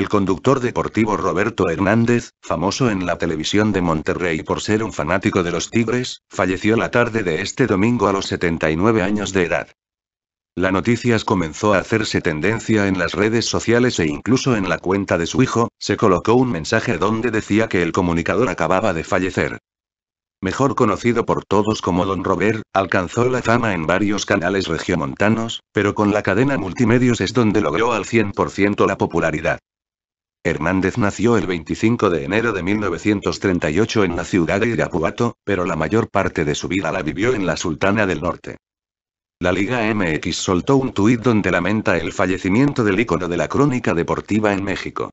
El conductor deportivo Roberto Hernández, famoso en la televisión de Monterrey por ser un fanático de los Tigres, falleció la tarde de este domingo a los 79 años de edad. La noticia comenzó a hacerse tendencia en las redes sociales e incluso en la cuenta de su hijo, se colocó un mensaje donde decía que el comunicador acababa de fallecer. Mejor conocido por todos como Don Robert, alcanzó la fama en varios canales regiomontanos, pero con la cadena Multimedios es donde logró al 100% la popularidad. Hernández nació el 25 de enero de 1938 en la ciudad de Irapuato, pero la mayor parte de su vida la vivió en la Sultana del Norte. La Liga MX soltó un tuit donde lamenta el fallecimiento del ícono de la crónica deportiva en México.